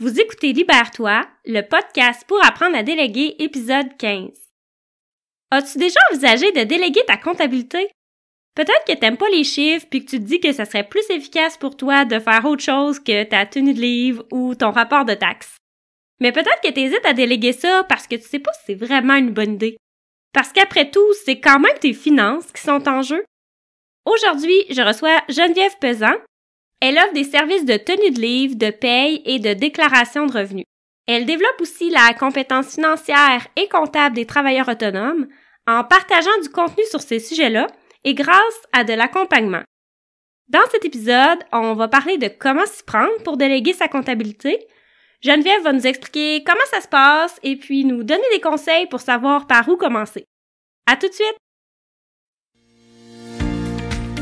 Vous écoutez Libère-toi, le podcast pour apprendre à déléguer, épisode 15. As-tu déjà envisagé de déléguer ta comptabilité? Peut-être que t'aimes pas les chiffres puis que tu te dis que ça serait plus efficace pour toi de faire autre chose que ta tenue de livre ou ton rapport de taxes. Mais peut-être que t'hésites à déléguer ça parce que tu sais pas si c'est vraiment une bonne idée. Parce qu'après tout, c'est quand même tes finances qui sont en jeu. Aujourd'hui, je reçois Geneviève Pesant, elle offre des services de tenue de livre, de paye et de déclaration de revenus. Elle développe aussi la compétence financière et comptable des travailleurs autonomes en partageant du contenu sur ces sujets-là et grâce à de l'accompagnement. Dans cet épisode, on va parler de comment s'y prendre pour déléguer sa comptabilité. Geneviève va nous expliquer comment ça se passe et puis nous donner des conseils pour savoir par où commencer. À tout de suite!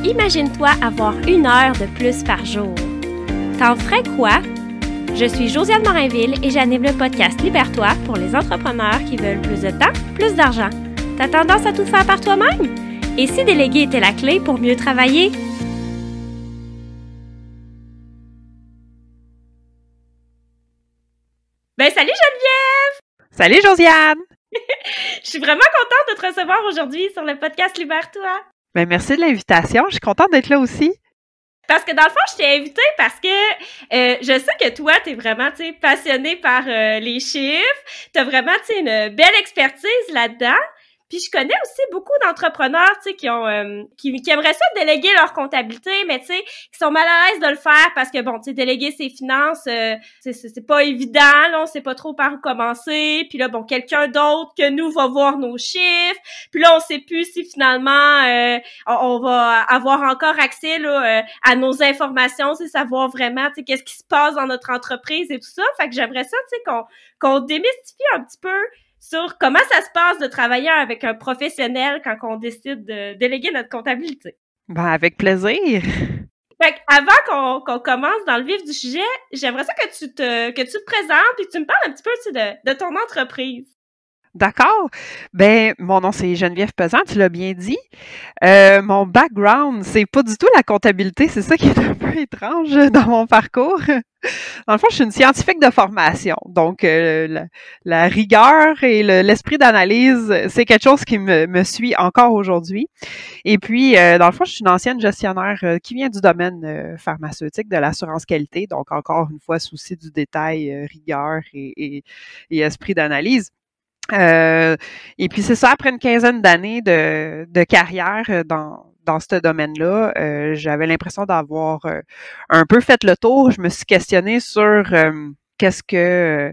imagine-toi avoir une heure de plus par jour. T'en ferais quoi? Je suis Josiane Morinville et j'anime le podcast Libère-toi pour les entrepreneurs qui veulent plus de temps, plus d'argent. T'as tendance à tout faire par toi-même? Et si déléguer était la clé pour mieux travailler? Ben salut Geneviève! Salut Josiane! Je suis vraiment contente de te recevoir aujourd'hui sur le podcast Libère-toi. Ben, merci de l'invitation. Je suis contente d'être là aussi. Parce que dans le fond, je t'ai invitée parce que euh, je sais que toi, tu es vraiment passionnée par euh, les chiffres. Tu as vraiment une belle expertise là-dedans. Puis je connais aussi beaucoup d'entrepreneurs, tu sais, qui ont euh, qui, qui, aimeraient ça déléguer leur comptabilité, mais tu sais, qui sont mal à l'aise de le faire parce que bon, tu sais, déléguer ses finances, euh, c'est pas évident, là, on sait pas trop par où commencer. Puis là, bon, quelqu'un d'autre que nous va voir nos chiffres. Puis là, on sait plus si finalement euh, on, va avoir encore accès là, euh, à nos informations, c'est savoir vraiment, tu qu'est-ce qui se passe dans notre entreprise et tout ça. Fait que j'aimerais ça, tu sais, qu'on qu'on démystifie un petit peu sur comment ça se passe de travailler avec un professionnel quand on décide de déléguer notre comptabilité. Ben, avec plaisir. avant qu'on commence dans le vif du sujet, j'aimerais ça que tu te que tu te présentes et tu me parles un petit peu de ton entreprise. D'accord. Ben, mon nom, c'est Geneviève Pesant, tu l'as bien dit. Euh, mon background, c'est pas du tout la comptabilité, c'est ça qui est un peu étrange dans mon parcours. Dans le fond, je suis une scientifique de formation. Donc, euh, la, rigueur et l'esprit d'analyse, c'est quelque chose qui me, suit encore aujourd'hui. Et puis, euh, dans le fond, je suis une ancienne gestionnaire qui vient du domaine pharmaceutique de l'assurance qualité. Donc, encore une fois, souci du détail, rigueur et esprit d'analyse. Euh, et puis c'est ça, après une quinzaine d'années de, carrière euh, dans, dans ce domaine-là, euh, j'avais l'impression d'avoir un peu fait le tour. Je me suis questionnée sur qu'est-ce que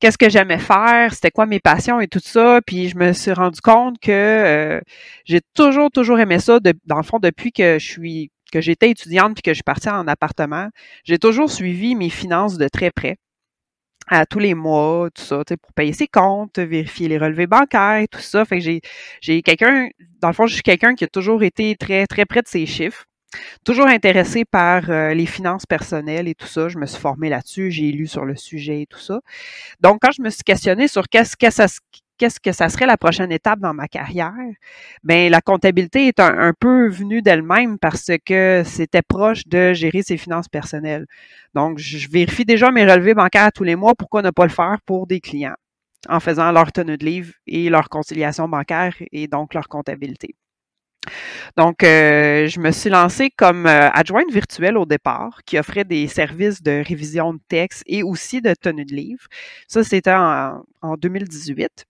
qu'est-ce que j'aimais faire, c'était quoi mes passions et tout ça. Puis je me suis rendu compte que j'ai toujours, toujours aimé ça, de, dans le fond, depuis que je suis que j'étais étudiante puis que je suis partie en appartement, j'ai toujours suivi mes finances de très près à tous les mois, tout ça, pour payer ses comptes, vérifier les relevés bancaires, tout ça. Fait que j'ai, j'ai quelqu'un, dans le fond, je suis quelqu'un qui a toujours été très, très près de ses chiffres, toujours intéressé par euh, les finances personnelles et tout ça. Je me suis formée là-dessus, j'ai lu sur le sujet et tout ça. Donc, quand je me suis questionnée sur qu'est-ce, qu'est-ce, qu'est-ce que ça serait la prochaine étape dans ma carrière? Bien, la comptabilité est un, peu venue d'elle-même parce que c'était proche de gérer ses finances personnelles. Donc, je vérifie déjà mes relevés bancaires tous les mois. Pourquoi ne pas le faire pour des clients en faisant leur tenue de livre et leur conciliation bancaire et donc leur comptabilité? Donc, euh, je me suis lancée comme euh, adjointe virtuelle au départ, qui offrait des services de révision de texte et aussi de tenue de livre. Ça, c'était en 2018.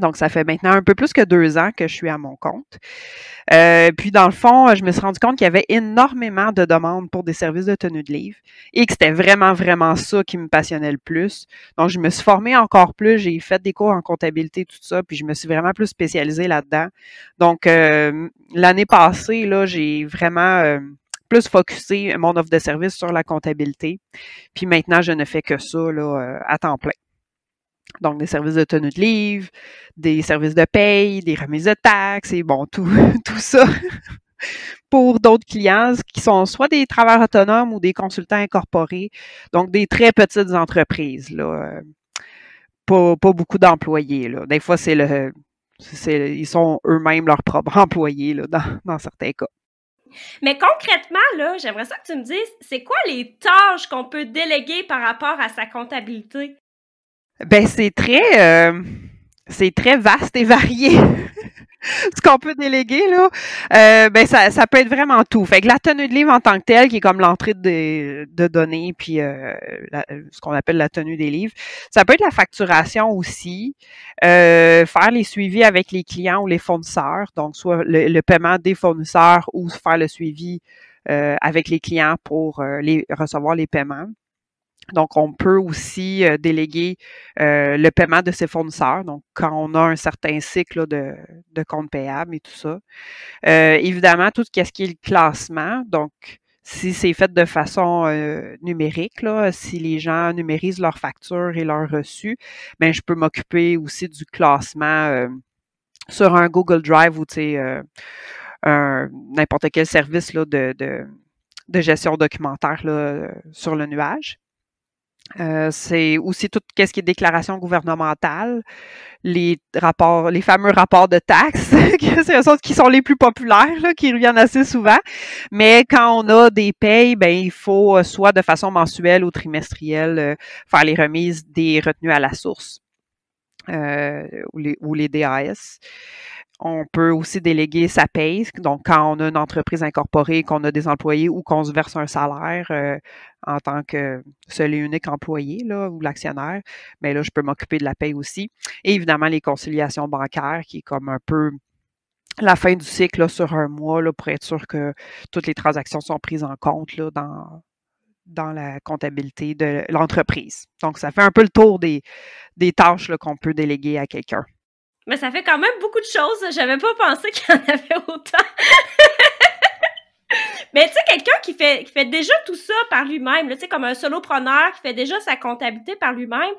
Donc, ça fait maintenant un peu plus que deux ans que je suis à mon compte. Euh, puis, dans le fond, je me suis rendu compte qu'il y avait énormément de demandes pour des services de tenue de livre et que c'était vraiment, vraiment ça qui me passionnait le plus. Donc, je me suis formée encore plus. J'ai fait des cours en comptabilité, tout ça, puis je me suis vraiment plus spécialisée là-dedans. Donc, euh, l'année passée, là, j'ai vraiment... Euh, plus focusé mon offre de service sur la comptabilité. Puis maintenant, je ne fais que ça là, à temps plein. Donc, des services de tenue de livre, des services de paye, des remises de taxes et bon, tout, tout ça pour d'autres clients qui sont soit des travailleurs autonomes ou des consultants incorporés, donc des très petites entreprises, là. Euh, pas, pas beaucoup d'employés. Des fois, c'est le, ils sont eux-mêmes leurs propres employés là, dans, certains cas. Mais concrètement, là, j'aimerais ça que tu me dises, c'est quoi les tâches qu'on peut déléguer par rapport à sa comptabilité? Ben, c'est très, euh, c'est très vaste et varié. ce qu'on peut déléguer, là, euh, ben ça, ça, peut être vraiment tout. Fait que la tenue de livre en tant que telle, qui est comme l'entrée de, données, puis euh, ce qu'on appelle la tenue des livres, ça peut être la facturation aussi, faire les suivis avec les clients ou les fournisseurs, donc soit le, le paiement des fournisseurs ou faire le suivi avec les clients pour les, recevoir les paiements. Donc, on peut aussi euh, déléguer euh, le paiement de ses fournisseurs, donc quand on a un certain cycle de, comptes compte payable et tout ça. Euh, évidemment, tout ce qui est le classement, donc si c'est fait de façon numérique, si les gens numérisent leurs factures et leurs reçus, ben je peux m'occuper aussi du classement sur un Google Drive ou n'importe quel service de, gestion documentaire sur le nuage. Euh, c'est aussi tout ce qui est déclaration gouvernementale, les rapports, les fameux rapports de taxes, qui sont les plus populaires, là, qui reviennent assez souvent. Mais quand on a des payes, ben il faut euh, soit de façon mensuelle ou trimestrielle euh, faire les remises des retenues à la source ou, les, ou les DAS. On peut aussi déléguer sa paye. Donc, quand on a une entreprise incorporée, qu'on a des employés ou qu'on se verse un salaire, en tant que seul et unique employé là, ou l'actionnaire, mais là, je peux m'occuper de la paie aussi. Et évidemment, les conciliations bancaires, qui est comme un peu la fin du cycle sur un mois là, pour être sûr que toutes les transactions sont prises en compte dans, dans la comptabilité de l'entreprise. Donc, ça fait un peu le tour des, des tâches qu'on peut déléguer à quelqu'un. Mais ça fait quand même beaucoup de choses. Je n'avais pas pensé qu'il y en avait autant. fait, qui fait déjà tout ça par lui-même, tu sais, comme un solopreneur qui fait déjà sa comptabilité par lui-même,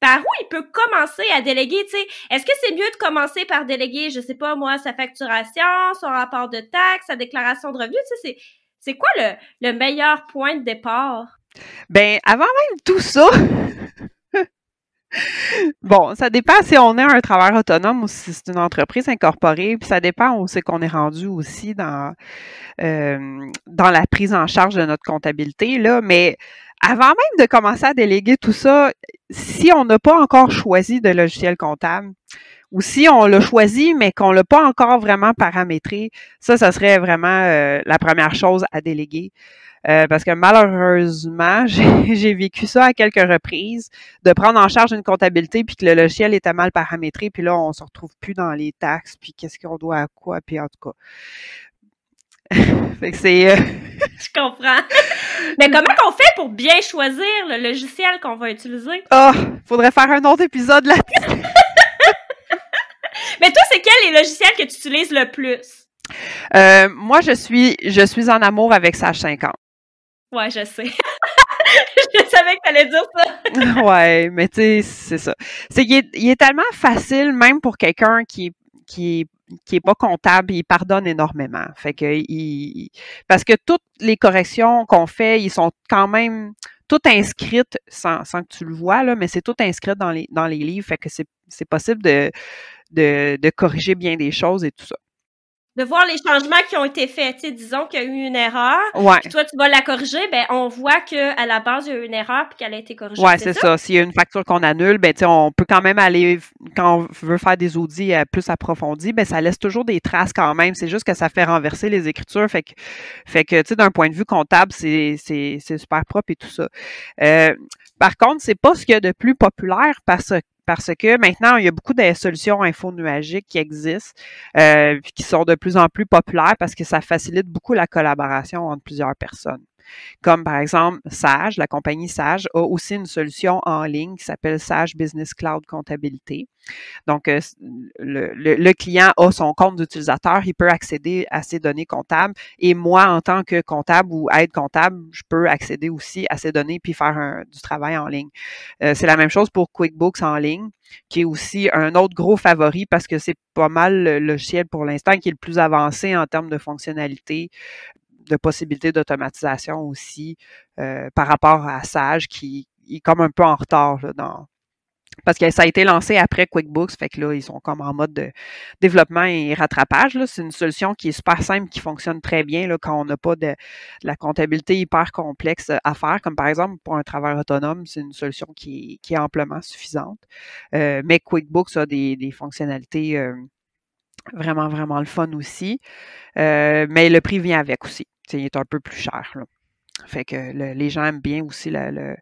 par où il peut commencer à déléguer, Est-ce que c'est mieux de commencer par déléguer, je sais pas moi, sa facturation, son rapport de taxe, sa déclaration de revenus, tu c'est quoi le, le meilleur point de départ? Ben, avant même tout ça, Bon, ça dépend si on est un travailleur autonome ou si c'est une entreprise incorporée, puis ça dépend où c'est qu'on est rendu aussi dans, euh, dans la prise en charge de notre comptabilité. Là. Mais avant même de commencer à déléguer tout ça, si on n'a pas encore choisi de logiciel comptable, ou si on l'a choisi, mais qu'on ne l'a pas encore vraiment paramétré, ça, ça serait vraiment euh, la première chose à déléguer. Euh, parce que malheureusement, j'ai vécu ça à quelques reprises, de prendre en charge une comptabilité, puis que le logiciel était mal paramétré, puis là, on se retrouve plus dans les taxes, puis qu'est-ce qu'on doit à quoi, puis en tout cas. fait que c'est. Euh, je comprends. Mais comment qu'on fait pour bien choisir le logiciel qu'on va utiliser? Ah, faudrait faire un autre épisode là-dessus. Mais toi, c'est quel les logiciels que tu utilises le plus? Euh, moi, je suis, je suis en amour avec Sage 50. Ouais, je sais. je savais que tu allais dire ça. ouais, mais tu sais, c'est ça. C'est qu'il est, il est tellement facile, même pour quelqu'un qui, qui est pas comptable, il pardonne énormément. Fait que il, parce que toutes les corrections qu'on fait, ils sont quand même toutes inscrites sans, que tu le vois là, mais c'est tout inscrit dans les dans les livres. Fait que c'est, possible de, de corriger bien des choses et tout ça de voir les changements qui ont été faits. disons qu'il y a eu une erreur, puis toi, tu vas la corriger, ben on voit qu'à la base, il y a eu une erreur puis qu'elle a été corrigée. Oui, c'est ça. S'il y a une facture qu'on annule, ben, on peut quand même aller, quand on veut faire des audits euh, plus approfondis, ben, ça laisse toujours des traces quand même. C'est juste que ça fait renverser les écritures. Fait que, fait que d'un point de vue comptable, c'est super propre et tout ça. Euh, par contre, c'est pas ce qu'il y a de plus populaire parce que parce que maintenant, il y a beaucoup de solutions infonuagiques qui existent, euh, qui sont de plus en plus populaires parce que ça facilite beaucoup la collaboration entre plusieurs personnes. Comme par exemple Sage, la compagnie Sage a aussi une solution en ligne qui s'appelle Sage Business Cloud Comptabilité. Donc, euh, le, client a son compte d'utilisateur, il peut accéder à ses données comptables et moi, en tant que comptable ou aide comptable, je peux accéder aussi à ces données puis faire du travail en ligne. Euh, c'est la même chose pour QuickBooks en ligne, qui est aussi un autre gros favori parce que c'est pas mal le logiciel pour l'instant qui est le plus avancé en termes de fonctionnalité de possibilités d'automatisation aussi euh, par rapport à Sage qui est comme un peu en retard là, dans, parce que ça a été lancé après QuickBooks, fait que là, ils sont comme en mode de développement et rattrapage. C'est une solution qui est super simple, qui fonctionne très bien là, quand on n'a pas de, la comptabilité hyper complexe euh, à faire, comme par exemple pour un travail autonome, c'est une solution qui, qui, est amplement suffisante. Euh, mais QuickBooks a des, fonctionnalités euh, Vraiment, vraiment le fun aussi. Euh, mais le prix vient avec aussi. il est un peu plus cher. Fait que les gens aiment bien aussi le,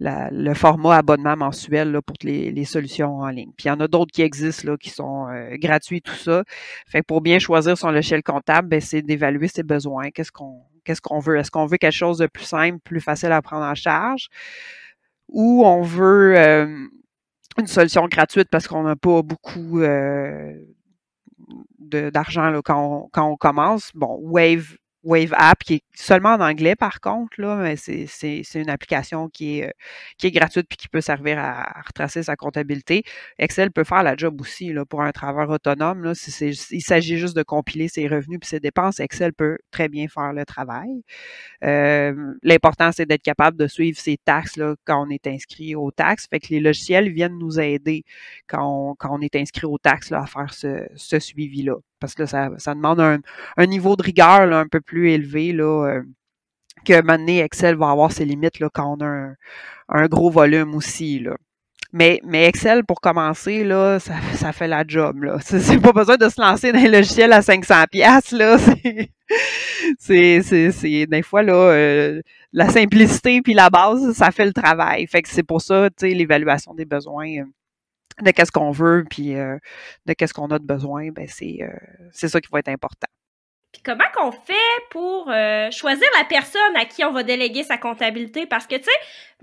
le format abonnement mensuel pour les, solutions en ligne. Puis il y en a d'autres qui existent là, qui sont euh, gratuits, tout ça. Fait pour bien choisir son logiciel comptable, ben, c'est d'évaluer ses besoins. Qu'est-ce qu'on qu'est-ce qu'on veut? Est-ce qu'on veut quelque chose de plus simple, plus facile à prendre en charge? Ou on veut euh, une solution gratuite parce qu'on n'a pas beaucoup d'argent quand quand on commence. Bon, Wave Wave App, qui est seulement en anglais par contre, là, mais c'est une application qui est, euh, qui est gratuite puis qui peut servir à, retracer sa comptabilité. Excel peut faire la job aussi là, pour un travailleur autonome. Là, il s'agit juste de compiler ses revenus puis ses dépenses. Excel peut très bien faire le travail. Euh, L'important, c'est d'être capable de suivre ses taxes là, quand on est inscrit aux taxes. Fait que les logiciels viennent nous aider quand on, quand on est inscrit aux taxes là, à faire ce, ce suivi-là parce que là, ça, demande un, niveau de rigueur un peu plus élevé là, euh, que maintenant Excel va avoir ses limites là, quand on a un, gros volume aussi. Là. Mais, mais, Excel, pour commencer, là, ça, fait la job. Là. C'est, pas besoin de se lancer dans un logiciel à 500 pièces là. C'est, des fois là, euh, la simplicité puis la base, ça fait le travail. Fait que c'est pour ça, tu sais, l'évaluation des besoins. Euh, de qu'est-ce qu'on veut, puis euh, de qu'est-ce qu'on a de besoin, ben c'est, euh, c'est ça qui va être important. Puis comment qu'on fait pour euh, choisir la personne à qui on va déléguer sa comptabilité? Parce que, tu sais,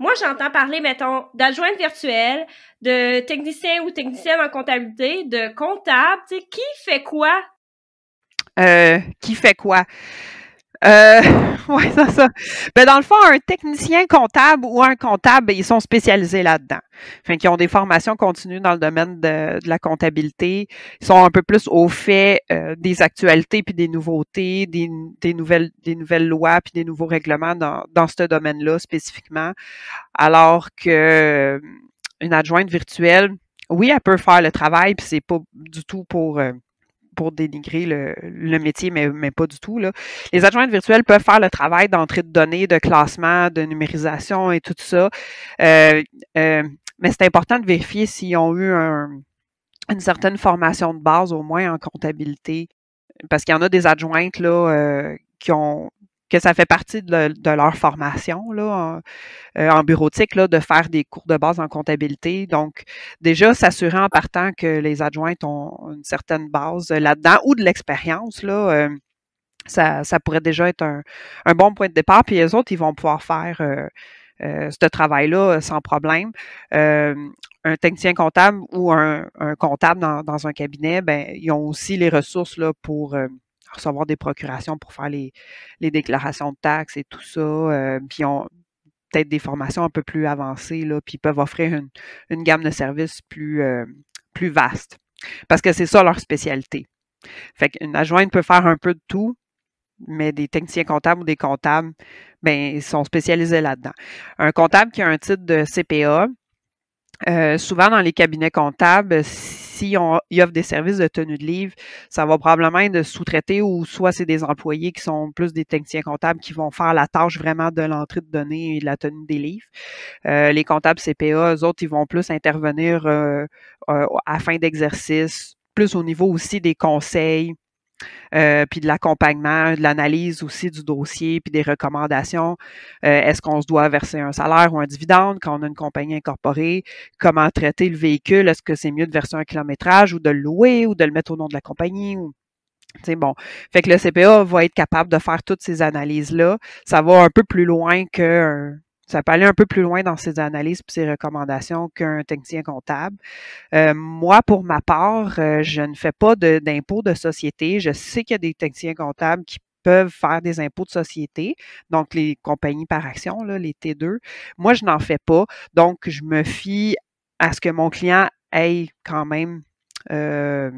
moi, j'entends parler, mettons, d'adjointe virtuelle, de technicien ou technicienne en comptabilité, de comptable, tu sais, qui fait quoi? qui fait quoi? Euh, oui, c'est ça. Ben, dans le fond, un technicien comptable ou un comptable, ils sont spécialisés là-dedans. Fait ils ont des formations continues dans le domaine de, la comptabilité. Ils sont un peu plus au fait euh, des actualités puis des nouveautés, des, nouvelles, des nouvelles lois puis des nouveaux règlements dans, ce domaine-là spécifiquement. Alors que euh, une adjointe virtuelle, oui, elle peut faire le travail, puis c'est pas du tout pour. Euh, pour dénigrer le, métier, mais, mais, pas du tout. Là. Les adjointes virtuelles peuvent faire le travail d'entrée de données, de classement, de numérisation et tout ça. Euh, euh, mais c'est important de vérifier s'ils ont eu une certaine formation de base, au moins en comptabilité. Parce qu'il y en a des adjointes là, euh, qui ont que ça fait partie de, leur formation là, euh, en, bureautique là, de faire des cours de base en comptabilité. Donc, déjà, s'assurer en partant que les adjointes ont une certaine base là-dedans ou de l'expérience, là, euh, ça, pourrait déjà être un, bon point de départ. Puis les autres, ils vont pouvoir faire euh, ce travail-là sans problème. un technicien comptable ou un, comptable dans, dans, un cabinet, ben, ils ont aussi les ressources là, pour recevoir des procurations pour faire les, déclarations de taxes et tout ça. Euh, puis ont peut-être des formations un peu plus avancées, là, puis peuvent offrir une, gamme de services plus, euh, plus vaste. Parce que c'est ça leur spécialité. Fait qu'une adjointe peut faire un peu de tout, mais des techniciens comptables ou des comptables, bien, ils sont spécialisés là-dedans. Un comptable qui a un titre de CPA, euh, souvent dans les cabinets comptables, si offrent y des services de tenue de livre, ça va probablement être sous-traité ou soit c'est des employés qui sont plus des techniciens comptables qui vont faire la tâche vraiment de l'entrée de données et de la tenue des livres. Euh, les comptables CPA, eux autres, ils vont plus intervenir euh, euh, à fin d'exercice, plus au niveau aussi des conseils, euh, puis de l'accompagnement, de l'analyse aussi du dossier, puis des recommandations. Euh, est-ce qu'on se doit verser un salaire ou un dividende quand on a une compagnie incorporée? Comment traiter le véhicule? Est-ce que c'est mieux de verser un kilométrage ou de le louer ou de le mettre au nom de la compagnie? Ou... bon, fait que le CPA va être capable de faire toutes ces analyses-là. Ça va un peu plus loin que… Ça peut aller un peu plus loin dans ses analyses et ses recommandations qu'un technicien comptable. Euh, moi, pour ma part, euh, je ne fais pas d'impôts de, société. Je sais qu'il y a des techniciens comptables qui peuvent faire des impôts de société, donc les compagnies par action, là, les T2. Moi, je n'en fais pas. Donc, je me fie à ce que mon client ait quand même euh,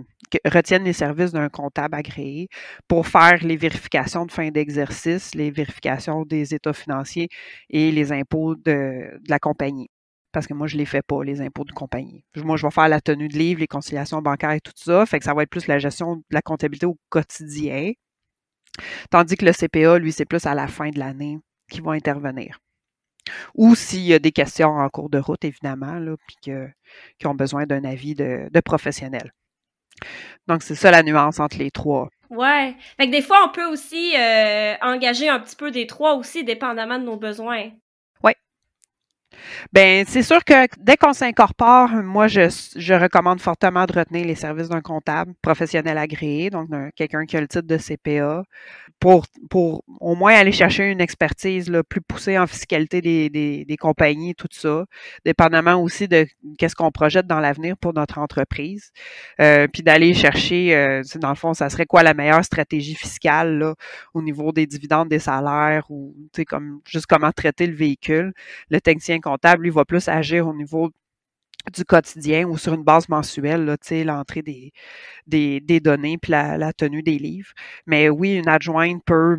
retiennent les services d'un comptable agréé pour faire les vérifications de fin d'exercice, les vérifications des états financiers et les impôts de, la compagnie parce que moi, je ne les fais pas, les impôts de compagnie. Moi, je vais faire la tenue de livre, les conciliations bancaires et tout ça. Fait que ça va être plus la gestion de la comptabilité au quotidien. Tandis que le CPA, lui, c'est plus à la fin de l'année qui va intervenir. Ou s'il y a des questions en cours de route, évidemment, puis qui ont besoin d'un avis de, de professionnel. Donc, c'est ça la nuance entre les trois. Ouais. Fait que des fois, on peut aussi euh, engager un petit peu des trois aussi, dépendamment de nos besoins. Oui. Ben, c'est sûr que dès qu'on s'incorpore, moi, je, je, recommande fortement de retenir les services d'un comptable professionnel agréé, donc quelqu'un qui a le titre de CPA, pour, pour au moins aller chercher une expertise là, plus poussée en fiscalité des, des, des, compagnies, tout ça, dépendamment aussi de qu'est-ce qu'on projette dans l'avenir pour notre entreprise, euh, puis d'aller chercher, euh, dans le fond, ça serait quoi la meilleure stratégie fiscale au niveau des dividendes, des salaires ou comme juste comment traiter le véhicule. Le technicien comptable, lui, va plus agir au niveau du quotidien ou sur une base mensuelle, l'entrée des, des, données puis la, tenue des livres. Mais oui, une adjointe peut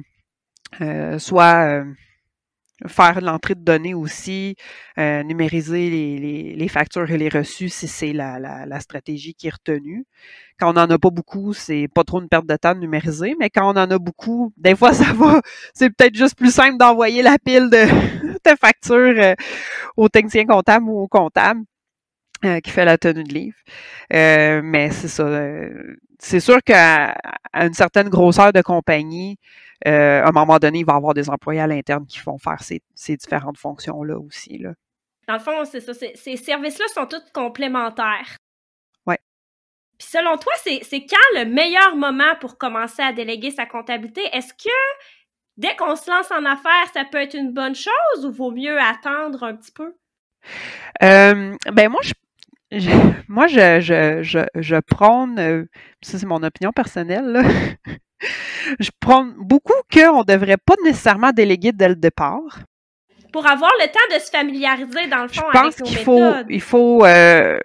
euh, soit euh, faire l'entrée de données aussi, euh, numériser les, factures et les reçus si c'est la, stratégie qui est retenue. Quand on n'en a pas beaucoup, c'est pas trop une perte de temps de numériser, mais quand on en a beaucoup, des fois ça va, c'est peut-être juste plus simple d'envoyer la pile de, factures au technicien comptable ou au comptable. Euh, qui fait la tenue de livre. Euh, mais c'est ça. Euh, c'est sûr qu'à une certaine grosseur de compagnie, à un moment donné, il va y avoir des employés à l'interne qui vont faire ces, différentes fonctions-là aussi. Là. Dans le fond, c'est ça. Ces services-là sont tous complémentaires. Oui. Puis selon toi, c'est quand le meilleur moment pour commencer à déléguer sa comptabilité? Est-ce que dès qu'on se lance en affaires, ça peut être une bonne chose ou vaut mieux attendre un petit peu? ben moi, moi, je, je, je prône, euh, ça c'est mon opinion personnelle, je prône beaucoup qu'on ne devrait pas nécessairement déléguer dès le départ. Pour avoir le temps de se familiariser, dans le fond, je pense qu'il faut, il faut, euh,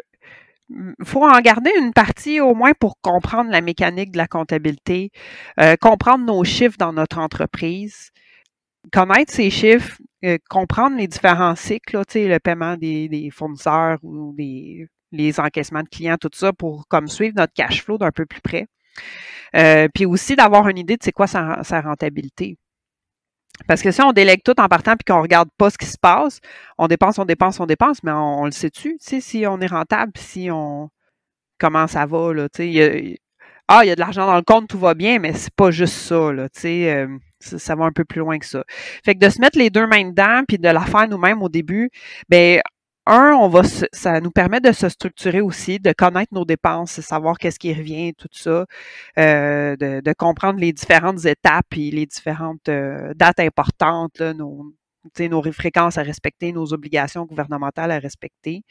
faut en garder une partie au moins pour comprendre la mécanique de la comptabilité, euh, comprendre nos chiffres dans notre entreprise connaître ces chiffres, euh, comprendre les différents cycles, le paiement des, fournisseurs ou des, les encaissements de clients, tout ça, pour comme suivre notre cash flow d'un peu plus près. Euh, puis aussi d'avoir une idée de c'est quoi sa, rentabilité. Parce que si on délègue tout en partant puis qu'on regarde pas ce qui se passe, on dépense, on dépense, on dépense, mais on, le sait-tu, si on est rentable, si on comment ça va, là, tu sais, ah, il y a de l'argent dans le compte, tout va bien, mais c'est pas juste ça, là, euh, ça, va un peu plus loin que ça. Fait que de se mettre les deux mains dedans, puis de la faire nous-mêmes au début, ben un, on va ça nous permet de se structurer aussi, de connaître nos dépenses, savoir qu'est-ce qui revient, tout ça, euh, de, comprendre les différentes étapes et les différentes euh, dates importantes, nos, fréquences à respecter, nos obligations gouvernementales à respecter.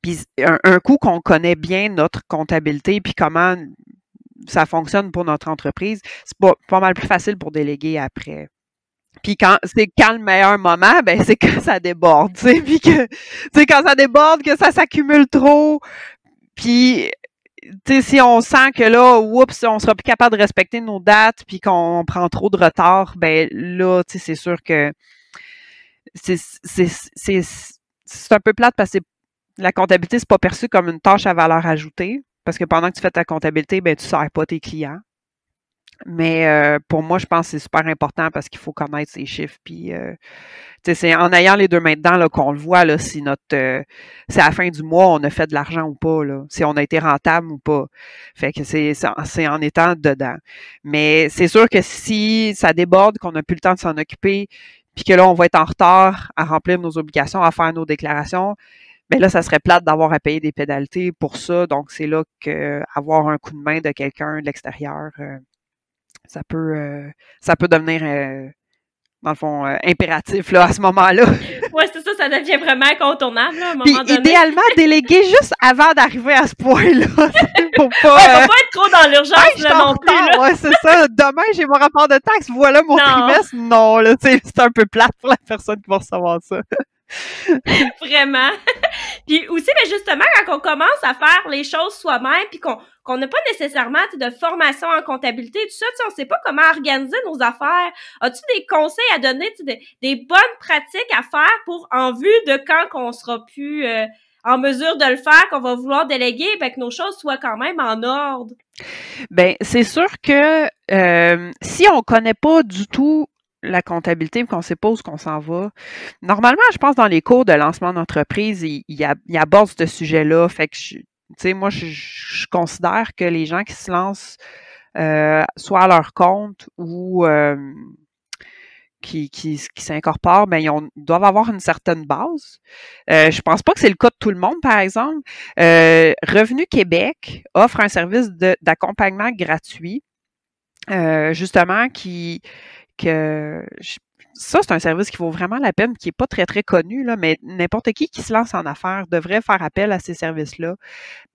Puis un, un coup qu'on connaît bien notre comptabilité, puis comment ça fonctionne pour notre entreprise, c'est pas, pas mal plus facile pour déléguer après. Puis quand c'est quand le meilleur moment, ben c'est quand ça déborde, tu sais, puis que tu quand ça déborde, que ça s'accumule trop, puis tu si on sent que là, oups, on sera plus capable de respecter nos dates, puis qu'on prend trop de retard, ben là, tu sais, c'est sûr que c'est c'est un peu plate parce que la comptabilité c'est pas perçu comme une tâche à valeur ajoutée. Parce que pendant que tu fais ta comptabilité, ben, tu ne sers pas tes clients. Mais euh, pour moi, je pense que c'est super important parce qu'il faut connaître ces chiffres. Puis, euh, c'est en ayant les deux mains dedans qu'on le voit là, si notre c'est euh, à la fin du mois, on a fait de l'argent ou pas, là, si on a été rentable ou pas. Fait que c'est, c'est en étant dedans. Mais c'est sûr que si ça déborde, qu'on n'a plus le temps de s'en occuper, puis que là, on va être en retard à remplir nos obligations, à faire nos déclarations, mais là, ça serait plate d'avoir à payer des pénalités pour ça. Donc, c'est là que avoir un coup de main de quelqu'un de l'extérieur, euh, ça peut euh, ça peut devenir euh, dans le fond, impératif à ce moment-là. oui, c'est ça, ça devient vraiment incontournable à un moment Idéalement, déléguer juste avant d'arriver à ce point-là. pour pas, faut pas être trop dans l'urgence hey, non c'est ça. Demain, j'ai mon rapport de taxe, voilà mon trimestre. Non, là, c'est un peu plate pour la personne qui va recevoir ça. Vraiment. Puis aussi, mais ben, justement, quand on commence à faire les choses soi-même, puis qu'on n'a pas nécessairement de formation en comptabilité, tout ça, on ne sait pas comment organiser nos affaires. As-tu des conseils à donner, des, bonnes pratiques à faire pour en vue de quand qu'on sera plus euh, en mesure de le faire, qu'on va vouloir déléguer, ben, que nos choses soient quand même en ordre? Ben, c'est sûr que euh, si on ne connaît pas du tout la comptabilité, qu'on sait pas qu'on s'en va. Normalement, je pense dans les cours de lancement d'entreprise, ils, a abordent ce sujet-là. Fait que, tu sais, moi, je, considère que les gens qui se lancent euh, soit à leur compte ou euh, qui, qui, s'incorporent, ben, ils doivent avoir une certaine base. Euh, je pense pas que c'est le cas de tout le monde, par exemple. Euh, Revenu Québec offre un service d'accompagnement gratuit, justement, qui que ça, c'est un service qui vaut vraiment la peine, qui n'est pas très, très connu, là, mais n'importe qui qui se lance en affaires devrait faire appel à ces services-là.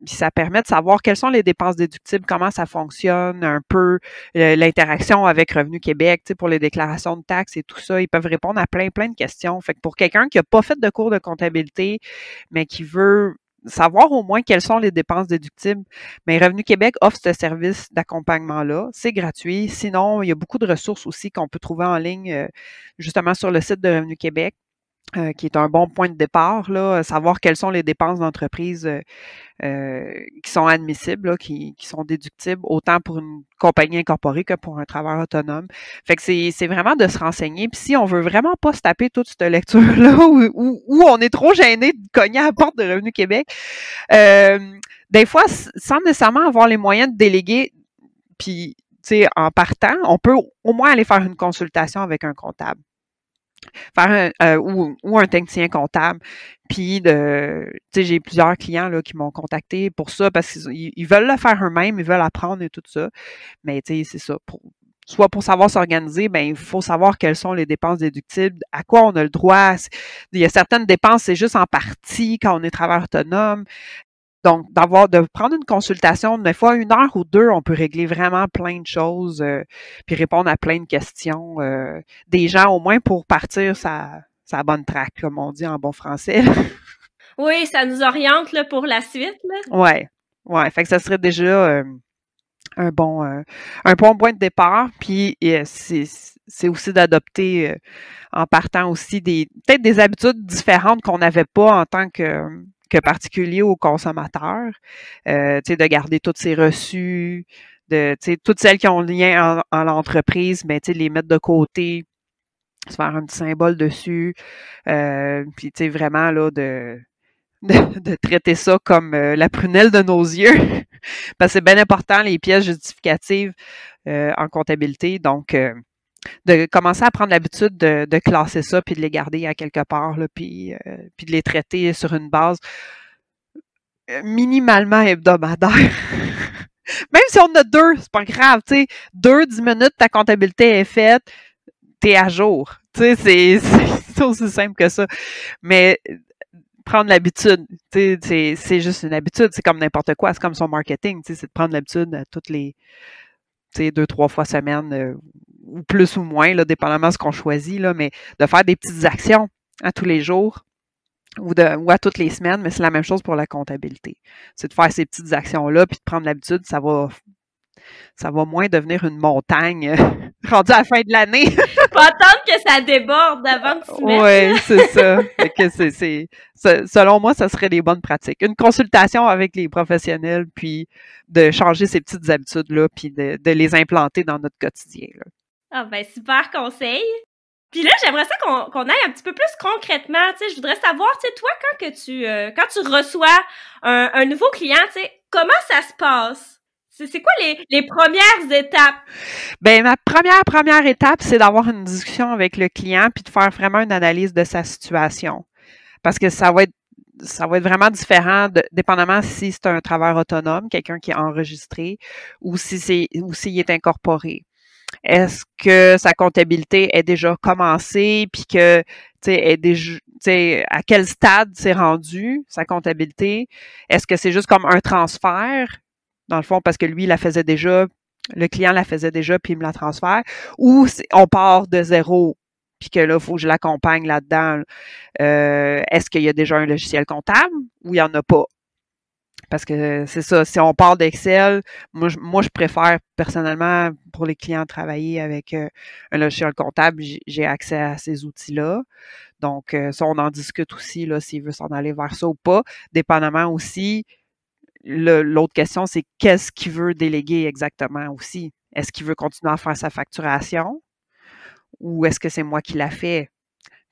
Ça permet de savoir quelles sont les dépenses déductibles, comment ça fonctionne, un peu euh, l'interaction avec Revenu Québec pour les déclarations de taxes et tout ça. Ils peuvent répondre à plein, plein de questions. Fait que pour quelqu'un qui n'a pas fait de cours de comptabilité, mais qui veut savoir au moins quelles sont les dépenses déductibles. Mais Revenu Québec offre ce service d'accompagnement-là. C'est gratuit. Sinon, il y a beaucoup de ressources aussi qu'on peut trouver en ligne, euh, justement sur le site de Revenu Québec. Euh, qui est un bon point de départ, là, savoir quelles sont les dépenses d'entreprise euh, euh, qui sont admissibles, qui, sont déductibles, autant pour une compagnie incorporée que pour un travailleur autonome. Fait que c'est vraiment de se renseigner. Puis si on veut vraiment pas se taper toute cette lecture-là où, on est trop gêné de cogner à la porte de Revenu Québec, des fois, sans nécessairement avoir les moyens de déléguer, puis en partant, on peut au moins aller faire une consultation avec un comptable faire euh, ou, un technicien comptable. Puis, de, j'ai plusieurs clients là, qui m'ont contacté pour ça parce qu'ils veulent le faire eux-mêmes, ils veulent apprendre et tout ça. Mais tu sais c'est ça. soit pour savoir s'organiser, ben il faut savoir quelles sont les dépenses déductibles, à quoi on a le droit. Il y a certaines dépenses, c'est juste en partie quand on est travailleur autonome. Donc, d'avoir, de prendre une consultation, une fois une heure ou deux, on peut régler vraiment plein de choses, euh, puis répondre à plein de questions euh, des gens, au moins pour partir sa, sa bonne traque, comme on dit en bon français. oui, ça nous oriente pour la suite. Oui, Ouais, Fait que ça serait déjà euh, un bon, un point de départ. Puis c'est aussi d'adopter en partant aussi des peut-être des habitudes différentes qu'on n'avait pas en tant que que particulier aux consommateurs, euh, de garder tous ces reçus, de toutes celles qui ont lien en, l'entreprise, mais ben, les mettre de côté, se faire un petit symbole dessus, euh, puis vraiment là, de, de, traiter ça comme euh, la prunelle de nos yeux, parce que c'est bien important, les pièces justificatives euh, en comptabilité, donc euh, de commencer à prendre l'habitude de, classer ça, puis de les garder à quelque part, là, puis, euh, puis de les traiter sur une base euh, minimalement hebdomadaire. Même si on en a deux, c'est pas grave, deux, dix minutes, ta comptabilité est faite, tu es à jour. c'est aussi simple que ça. Mais euh, prendre l'habitude, c'est juste une habitude, c'est comme n'importe quoi, c'est comme son marketing, c'est de prendre l'habitude toutes les, tu sais, deux, trois fois semaine, ou plus ou moins, là, dépendamment de ce qu'on choisit, là, mais de faire des petites actions à hein, tous les jours ou, de, ou à toutes les semaines, mais c'est la même chose pour la comptabilité. C'est de faire ces petites actions-là, puis de prendre l'habitude, ça va ça va moins devenir une montagne rendue à la fin de l'année. Faut attendre que ça déborde avant que tu Oui, c'est ça. selon moi, ça serait des bonnes pratiques. Une consultation avec les professionnels, puis de changer ces petites habitudes-là, puis de, de, les implanter dans notre quotidien. Là. Ah ben super conseil. Puis là, j'aimerais ça qu'on aille un petit peu plus concrètement. Tu sais, je voudrais savoir, tu sais, toi, quand que tu euh, quand tu reçois un, un nouveau client, tu sais, comment ça se passe C'est quoi les, les, premières étapes Ben ma première première étape, c'est d'avoir une discussion avec le client puis de faire vraiment une analyse de sa situation, parce que ça va être ça va être vraiment différent, de, dépendamment si c'est un travailleur autonome, quelqu'un qui est enregistré, ou si c'est ou s'il est incorporé est-ce que sa comptabilité est déjà commencée, puis que, tu sais, déjà, à quel stade c'est rendu, sa comptabilité? Est-ce que c'est juste comme un transfert, dans le fond, parce que lui, il la faisait déjà, le client la faisait déjà, puis il me la transfère, ou on part de zéro, puis que là, il faut que je l'accompagne là-dedans. Euh, est-ce qu'il y a déjà un logiciel comptable ou il n'y en a pas? Parce que c'est ça, si on parle d'Excel, moi je, préfère personnellement pour les clients travailler avec euh, un logiciel comptable, j'ai accès à ces outils-là. Donc, euh, ça, on en discute aussi, là, s'il veut s'en aller vers ça ou pas. Dépendamment aussi, l'autre question, c'est qu'est-ce qu'il veut déléguer exactement aussi? Est-ce qu'il veut continuer à faire sa facturation ou est-ce que c'est moi qui la fait?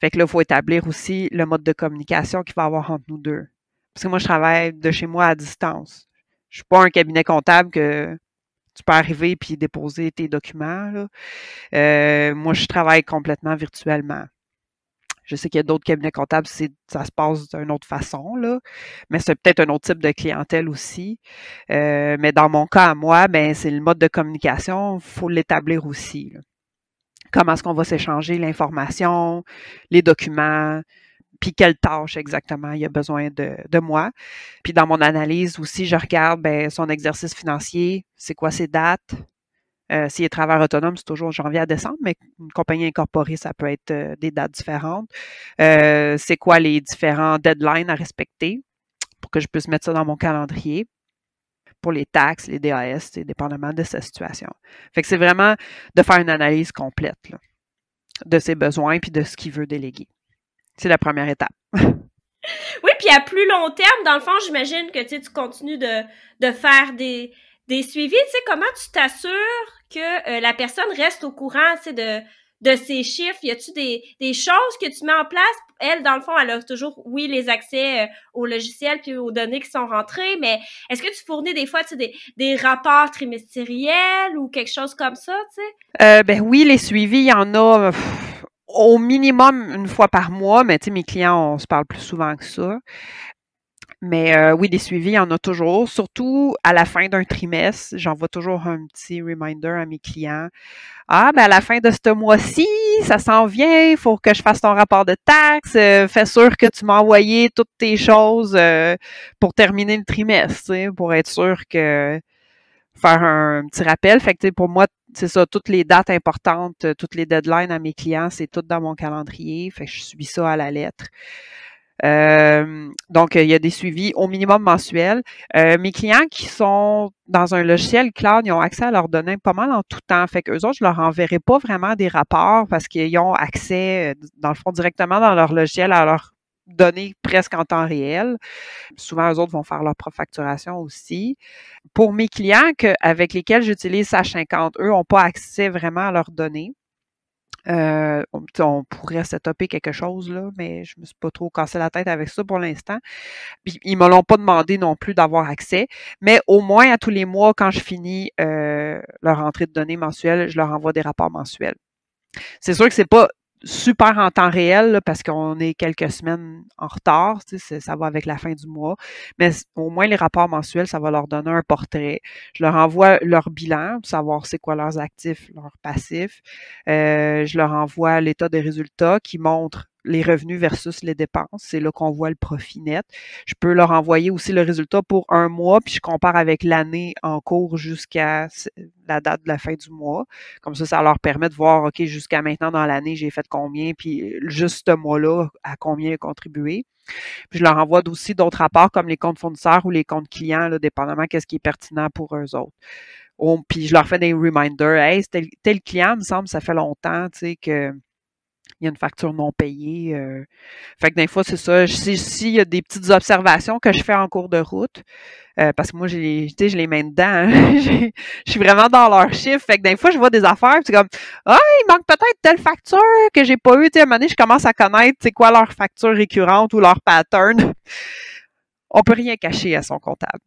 Fait que là, il faut établir aussi le mode de communication qu'il va avoir entre nous deux. Parce que moi, je travaille de chez moi à distance. Je suis pas un cabinet comptable que tu peux arriver puis déposer tes documents. Euh, moi, je travaille complètement virtuellement. Je sais qu'il y a d'autres cabinets comptables, c'est, ça se passe d'une autre façon, là. mais c'est peut-être un autre type de clientèle aussi. Euh, mais dans mon cas, à moi, ben, c'est le mode de communication, il faut l'établir aussi. Comment est-ce qu'on va s'échanger l'information, les documents, puis quelle tâche exactement il a besoin de, moi. Puis dans mon analyse aussi, je regarde ben, son exercice financier, c'est quoi ses dates. Euh, s'il est travailleur autonome, c'est toujours janvier à décembre, mais une compagnie incorporée, ça peut être euh, des dates différentes. Euh, c'est quoi les différents deadlines à respecter pour que je puisse mettre ça dans mon calendrier pour les taxes, les DAS, c'est dépendamment de sa situation. Fait que c'est vraiment de faire une analyse complète de ses besoins puis de ce qu'il veut déléguer. C'est la première étape. oui, puis à plus long terme, dans le fond, j'imagine que tu continues de, de faire des, des suivis. Tu comment tu t'assures que euh, la personne reste au courant de, de ces chiffres? Y a-tu des, des choses que tu mets en place? Elle, dans le fond, elle a toujours, oui, les accès euh, aux logiciels puis aux données qui sont rentrées, mais est-ce que tu fournis des fois des, des rapports trimestriels ou quelque chose comme ça? Euh, ben oui, les suivis, il y en a au minimum une fois par mois, mais mes clients, on se parle plus souvent que ça. Mais euh, oui, des suivis, il y en a toujours. Surtout à la fin d'un trimestre, j'envoie toujours un petit reminder à mes clients. Ah, ben à la fin de ce mois-ci, ça s'en vient, il faut que je fasse ton rapport de taxes. Euh, fais sûr que tu m'as envoyé toutes tes choses euh, pour terminer le trimestre, pour être sûr que faire un petit rappel. Fait que pour moi, c'est ça, toutes les dates importantes, euh, toutes les deadlines à mes clients, c'est tout dans mon calendrier. Fait que je suis ça à la lettre. Euh, donc, euh, il y a des suivis au minimum mensuels. mes clients qui sont dans un logiciel cloud, ils ont accès à leurs données pas mal en tout temps. Fait eux autres, je leur enverrai pas vraiment des rapports parce qu'ils ont accès, dans le fond, directement dans leur logiciel à leur données presque en temps réel. Souvent, eux autres vont faire leur propre facturation aussi. Pour mes clients que, avec lesquels j'utilise h 50, eux n'ont pas accès vraiment à leurs données. Euh, on, pourrait se topper quelque chose, là, mais je me suis pas trop cassé la tête avec ça pour l'instant. Ils ils me l'ont pas demandé non plus d'avoir accès, mais au moins à tous les mois, quand je finis euh, leur entrée de données mensuelle, je leur envoie des rapports mensuels. C'est sûr que c'est pas super en temps réel parce qu'on est quelques semaines en retard, ça va avec la fin du mois, mais au moins les rapports mensuels, ça va leur donner un portrait. Je leur envoie leur bilan, savoir c'est quoi leurs actifs, leurs passifs. Euh, je leur envoie l'état des résultats qui montre les revenus versus les dépenses. C'est là qu'on voit le profit net. Je peux leur envoyer aussi le résultat pour un mois, puis je compare avec l'année en cours jusqu'à la date de la fin du mois. Comme ça, ça leur permet de voir, OK, jusqu'à maintenant dans l'année, j'ai fait combien, puis juste ce mois-là, à combien a contribué. Puis je leur envoie aussi d'autres rapports comme les comptes fournisseurs ou les comptes clients, là, dépendamment qu'est-ce qui est pertinent pour eux autres. puis je leur fais des reminders. Hey, tel, tel client, il me semble, ça fait longtemps, tu sais, que une facture non payée. Euh. Fait que des fois, c'est ça. S'il y a des petites observations que je fais en cours de route, euh, parce que moi, je les, les mets dedans. Hein, je suis vraiment dans leur chiffre. Fait que des fois, je vois des affaires, c'est comme Ah, il manque peut-être telle facture que j'ai pas eu. à un moment je commence à connaître c'est quoi leur facture récurrente ou leur pattern. On peut rien cacher à son comptable.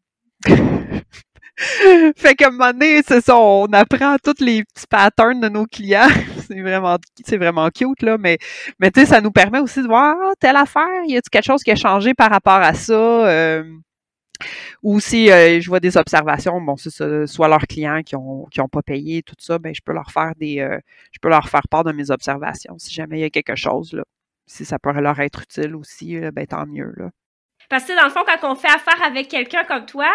fait que un moment donné, c'est ça, on apprend tous les petits patterns de nos clients. c'est vraiment, vraiment cute, là, mais, mais tu sais, ça nous permet aussi de voir, ah, telle affaire, y a-t-il quelque chose qui a changé par rapport à ça? Euh, ou si euh, je vois des observations, bon, c'est ça, soit leurs clients qui n'ont ont pas payé, tout ça, ben, je peux leur faire des, euh, je peux leur faire part de mes observations si jamais il y a quelque chose, là. Si ça pourrait leur être utile aussi, ben, tant mieux, là. Parce que, dans le fond, quand on fait affaire avec quelqu'un comme toi,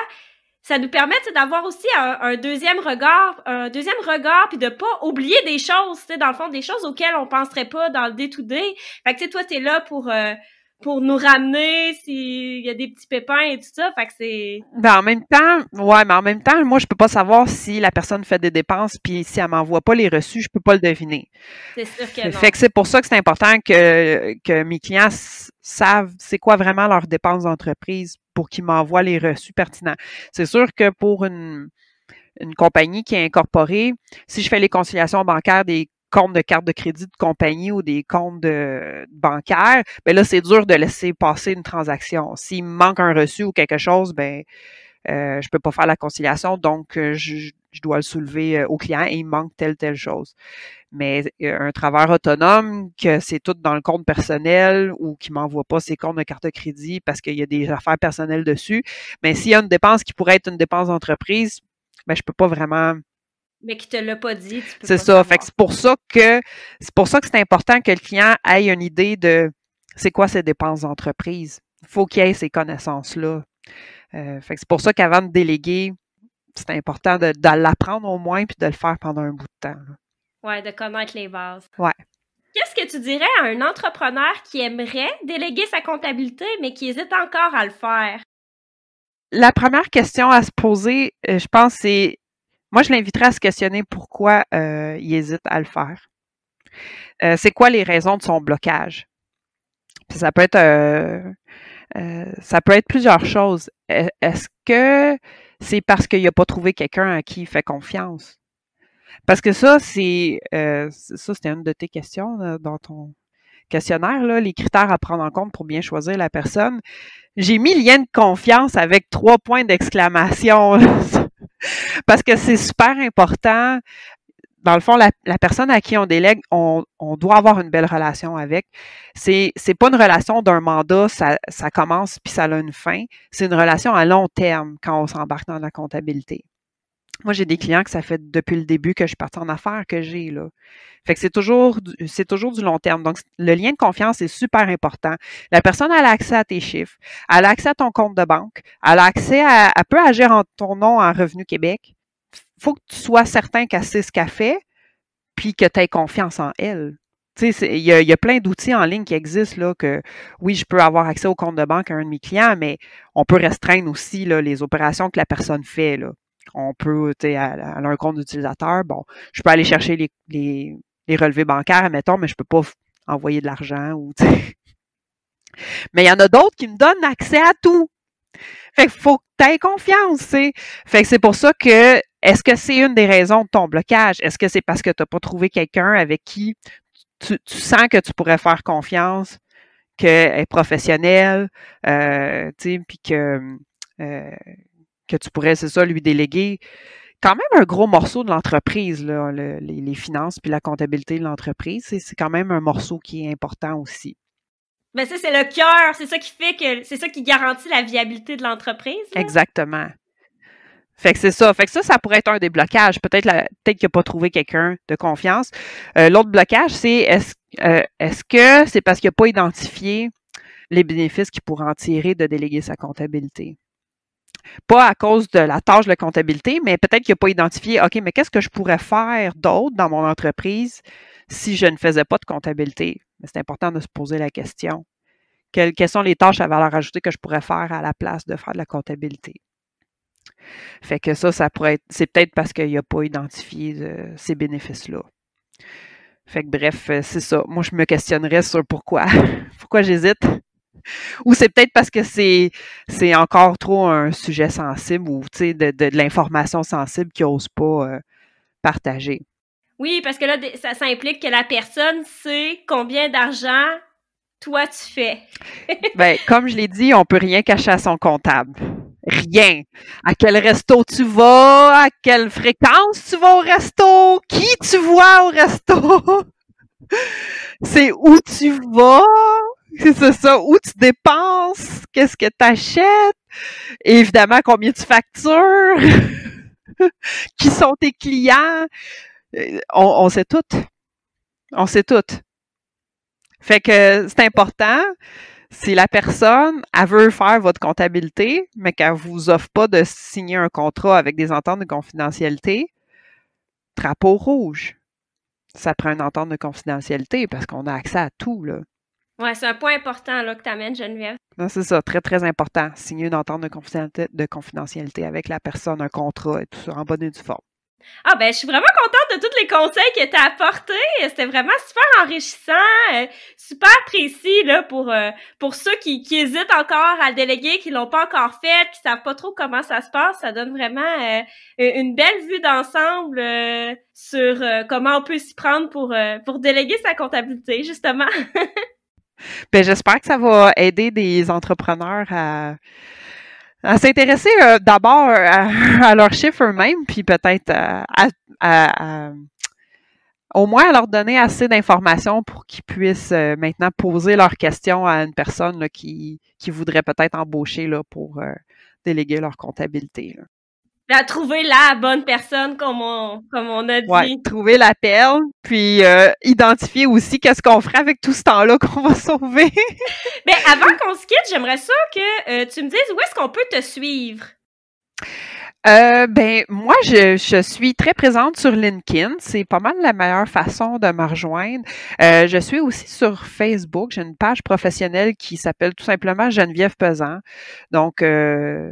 ça nous permet d'avoir aussi un, deuxième regard, un deuxième regard, puis de pas oublier des choses, dans le fond, des choses auxquelles on penserait pas dans le day-to-day. Fait que, tu sais, toi, t'es là pour, euh, pour nous ramener s'il y a des petits pépins et tout ça. Fait que c'est. Ben, en même temps, ouais, mais en même temps, moi, je peux pas savoir si la personne fait des dépenses, puis si elle m'envoie pas les reçus, je peux pas le deviner. C'est sûr que non. Fait que c'est pour ça que c'est important que, que mes clients savent c'est quoi vraiment leurs dépenses d'entreprise pour qu'il m'envoie les reçus pertinents. C'est sûr que pour une, une compagnie qui est incorporée, si je fais les conciliations bancaires des comptes de carte de crédit de compagnie ou des comptes bancaires, ben là, c'est dur de laisser passer une transaction. S'il manque un reçu ou quelque chose, ben euh, je peux pas faire la conciliation, donc euh, je, je dois le soulever euh, au client et il manque telle, telle chose. Mais euh, un travailleur autonome, que c'est tout dans le compte personnel ou qui m'envoie pas ses comptes de carte de crédit parce qu'il y a des affaires personnelles dessus, mais s'il y a une dépense qui pourrait être une dépense d'entreprise, ben, je peux pas vraiment mais qui te l'a pas dit. C'est ça. Fait c'est pour ça que c'est pour ça que c'est important que le client ait une idée de c'est quoi ses dépenses d'entreprise. Faut qu'il ait ces connaissances là. Euh, fait c'est pour ça qu'avant de déléguer, c'est important de, l'apprendre au moins puis de le faire pendant un bout de temps. Oui, de connaître les bases. Ouais. Qu'est-ce que tu dirais à un entrepreneur qui aimerait déléguer sa comptabilité, mais qui hésite encore à le faire? La première question à se poser, euh, je pense, c'est moi, je l'inviterais à se questionner pourquoi euh, il hésite à le faire. Euh, c'est quoi les raisons de son blocage? Puis ça peut être ça peut être plusieurs choses. E, est-ce que c'est parce qu'il n'a pas trouvé quelqu'un à qui il fait confiance. Parce que ça, c'est euh, ça, c'était une de tes questions euh, dans ton questionnaire, là, les critères à prendre en compte pour bien choisir la personne. J'ai mis lien de confiance avec trois points d'exclamation. parce que c'est super important dans le fond, la, personne à qui on délègue, on, doit avoir une belle relation avec. C'est n'est pas une relation d'un mandat, ça, commence puis ça a une fin. C'est une relation à long terme quand on s'embarque dans la comptabilité. Moi, j'ai des clients que ça fait depuis le début que je suis partie en affaires que j'ai là. Fait que c'est toujours toujours du long terme. Donc le lien de confiance est super important. La personne a accès à tes chiffres, elle a accès à ton compte de banque, elle a accès à peu peut agir en ton nom en revenu Québec faut que tu sois certain qu'elle sait ce qu'elle fait, puis que tu aies confiance en elle. il y, a plein d'outils en ligne qui existent, là, que oui, je peux avoir accès au compte de banque à un de mes clients, mais on peut restreindre aussi là, les opérations que la personne fait. Là. On peut, tu sais, à un compte d'utilisateur, bon, je peux aller chercher les, les relevés bancaires, admettons, mais je peux pas envoyer de l'argent ou, Mais il y en a d'autres qui me donnent accès à tout. Fait qu'il faut T'as confiance, c'est. Fait que c'est pour ça que, est-ce que c'est une des raisons de ton blocage? Est-ce que c'est parce que tu n'as pas trouvé quelqu'un avec qui tu, sens que tu pourrais faire confiance, qu'elle est professionnelle, euh, tu puis que, euh, que tu pourrais, c'est ça, lui déléguer quand même un gros morceau de l'entreprise, les, les, finances puis la comptabilité de l'entreprise. C'est quand même un morceau qui est important aussi. Mais ben, ça, c'est le cœur, c'est ça qui fait que c'est ça qui garantit la viabilité de l'entreprise. Exactement. Fait que c'est ça. Fait que ça, ça pourrait être un des blocages. Peut-être peut qu'il n'a pas trouvé quelqu'un de confiance. Euh, l'autre blocage, c'est est-ce euh, est-ce que c'est parce qu'il n'a pas identifié les bénéfices qu'il pourrait en tirer de déléguer sa comptabilité? pas à cause de la tâche de comptabilité, mais peut-être qu'il n'a pas identifié, OK, mais qu'est-ce que je pourrais faire d'autre dans mon entreprise si je ne faisais pas de comptabilité? Mais c'est important de se poser la question. Quelles, sont les tâches à valeur ajoutée que je pourrais faire à la place de faire de la comptabilité? Fait que ça, ça pourrait c'est peut-être parce qu'il n'a pas identifié ces bénéfices-là. Fait que bref, euh, c'est ça. Moi, je me questionnerais sur pourquoi. pourquoi j'hésite? Ou c'est peut-être parce que c'est, encore trop un sujet sensible ou de, de, de l'information sensible qu'ils n'osent pas euh, partager. Oui, parce que là, ça, ça implique que la personne sait combien d'argent toi tu fais. ben, comme je l'ai dit, on ne peut rien cacher à son comptable. Rien. À quel resto tu vas, à quelle fréquence tu vas au resto, qui tu vois au resto, c'est où tu vas. C'est ça. Où tu dépenses, qu'est-ce que tu achètes, évidemment combien tu factures, qui sont tes clients. Euh, on, sait tout. On sait tout. Fait que c'est important. Si la personne, elle veut faire votre comptabilité, mais qu'elle vous offre pas de signer un contrat avec des ententes de confidentialité, drapeau rouge. Ça prend une entente de confidentialité parce qu'on a accès à tout, là. Ouais, c'est un point important là, que tu amènes, Geneviève. Non, c'est ça, très, très important. Signer une entente de confidentialité, avec la personne, un contrat et tout ça, en bonne et due forme. Ah ben, je suis vraiment contente de tous les conseils que tu as apportés. C'était vraiment super enrichissant, euh, super précis là pour euh, pour ceux qui, hésitent encore à le déléguer, qui ne l'ont pas encore fait, qui ne savent pas trop comment ça se passe. Ça donne vraiment euh, une belle vue d'ensemble sur comment on peut s'y prendre pour pour déléguer sa comptabilité justement. Ben, j'espère que ça va aider des entrepreneurs à, s'intéresser euh, d'abord à, leurs chiffres eux-mêmes, puis peut-être euh, au moins à leur donner assez d'informations pour qu'ils puissent euh, maintenant poser leurs questions à une personne qui, voudrait peut-être embaucher là, pour déléguer leur comptabilité trouver la bonne personne, comme on, comme on a dit. trouver la perle, puis euh, identifier aussi qu'est-ce qu'on fera avec tout ce temps-là qu'on va sauver. Mais ben, avant qu'on se quitte, j'aimerais ça que euh, tu me dises où est-ce qu'on peut te suivre. Euh, ben moi je, suis très présente sur LinkedIn, c'est pas mal la meilleure façon de me rejoindre. Euh, je suis aussi sur Facebook, j'ai une page professionnelle qui s'appelle tout simplement Geneviève Pesant. Donc euh,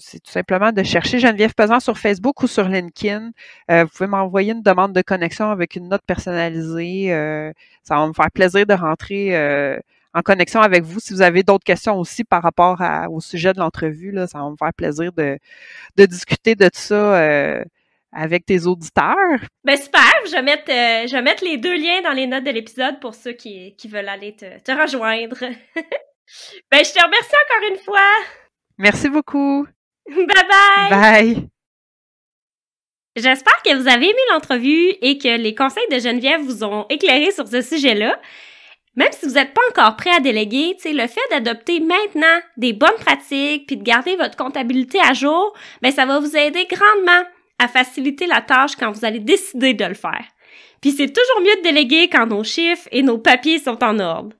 c'est tout simplement de chercher Geneviève Pesant sur Facebook ou sur LinkedIn. Euh, vous pouvez m'envoyer une demande de connexion avec une note personnalisée. Euh, ça va me faire plaisir de rentrer euh, en connexion avec vous. Si vous avez d'autres questions aussi par rapport au sujet de l'entrevue, ça va me faire plaisir de, discuter de tout ça avec tes auditeurs. Ben super, je vais, mettre, les deux liens dans les notes de l'épisode pour ceux qui, veulent aller te, rejoindre. ben je te remercie encore une fois. Merci beaucoup. Bye bye! Bye! J'espère que vous avez aimé l'entrevue et que les conseils de Geneviève vous ont éclairé sur ce sujet-là. Même si vous n'êtes pas encore prêt à déléguer, le fait d'adopter maintenant des bonnes pratiques puis de garder votre comptabilité à jour, ben, ça va vous aider grandement à faciliter la tâche quand vous allez décider de le faire. Puis c'est toujours mieux de déléguer quand nos chiffres et nos papiers sont en ordre.